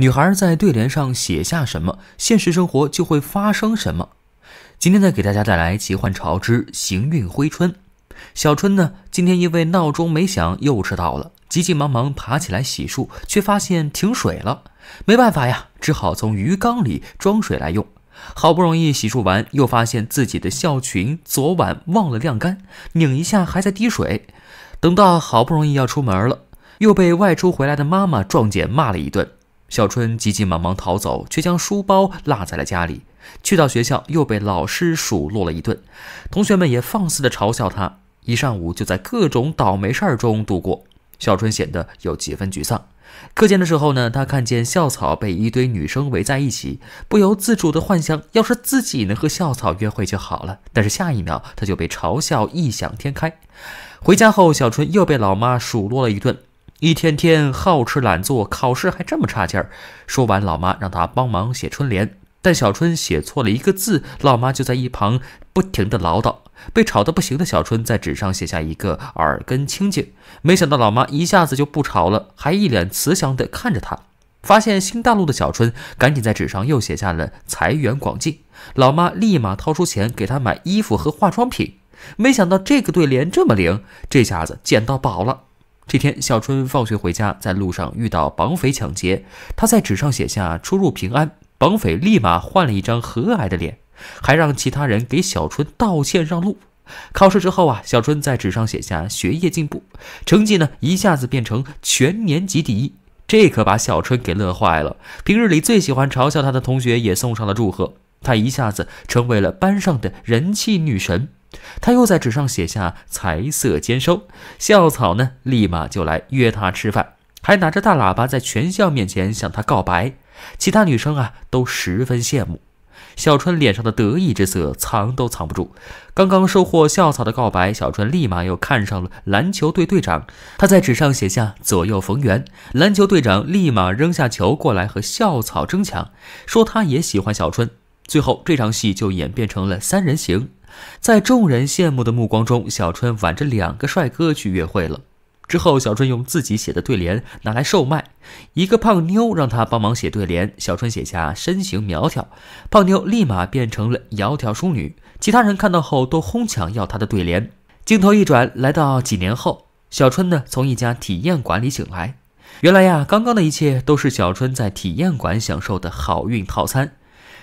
女孩在对联上写下什么，现实生活就会发生什么。今天呢，给大家带来《奇幻潮之行运辉春》。小春呢，今天因为闹钟没响又迟到了，急急忙忙爬起来洗漱，却发现停水了。没办法呀，只好从鱼缸里装水来用。好不容易洗漱完，又发现自己的校裙昨晚忘了晾干，拧一下还在滴水。等到好不容易要出门了，又被外出回来的妈妈撞见，骂了一顿。小春急急忙忙逃走，却将书包落在了家里。去到学校，又被老师数落了一顿，同学们也放肆的嘲笑他。一上午就在各种倒霉事儿中度过，小春显得有几分沮丧。课间的时候呢，他看见校草被一堆女生围在一起，不由自主的幻想，要是自己能和校草约会就好了。但是下一秒，他就被嘲笑异想天开。回家后，小春又被老妈数落了一顿。一天天好吃懒做，考试还这么差劲儿。说完，老妈让他帮忙写春联，但小春写错了一个字，老妈就在一旁不停的唠叨。被吵得不行的小春在纸上写下一个“耳根清净”，没想到老妈一下子就不吵了，还一脸慈祥的看着他。发现新大陆的小春赶紧在纸上又写下了“财源广进”，老妈立马掏出钱给他买衣服和化妆品。没想到这个对联这么灵，这下子捡到宝了。这天，小春放学回家，在路上遇到绑匪抢劫。他在纸上写下“出入平安”，绑匪立马换了一张和蔼的脸，还让其他人给小春道歉让路。考试之后啊，小春在纸上写下“学业进步”，成绩呢一下子变成全年级第一，这可把小春给乐坏了。平日里最喜欢嘲笑他的同学也送上了祝贺，他一下子成为了班上的人气女神。他又在纸上写下“财色兼收”，校草呢，立马就来约他吃饭，还拿着大喇叭在全校面前向他告白。其他女生啊，都十分羡慕。小春脸上的得意之色藏都藏不住。刚刚收获校草的告白，小春立马又看上了篮球队队长。他在纸上写下“左右逢源”，篮球队长立马扔下球过来和校草争抢，说他也喜欢小春。最后，这场戏就演变成了三人行。在众人羡慕的目光中，小春挽着两个帅哥去约会了。之后，小春用自己写的对联拿来售卖。一个胖妞让他帮忙写对联，小春写下“身形苗条”，胖妞立马变成了窈窕淑女。其他人看到后都哄抢要他的对联。镜头一转，来到几年后，小春呢从一家体验馆里醒来。原来呀，刚刚的一切都是小春在体验馆享受的好运套餐。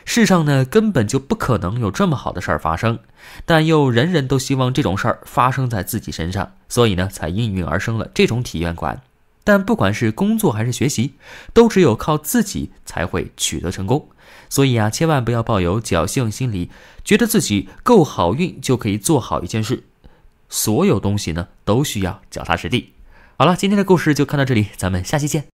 世上呢根本就不可能有这么好的事儿发生，但又人人都希望这种事儿发生在自己身上，所以呢才应运而生了这种体验馆。但不管是工作还是学习，都只有靠自己才会取得成功。所以啊，千万不要抱有侥幸心理，觉得自己够好运就可以做好一件事。所有东西呢都需要脚踏实地。好了，今天的故事就看到这里，咱们下期见。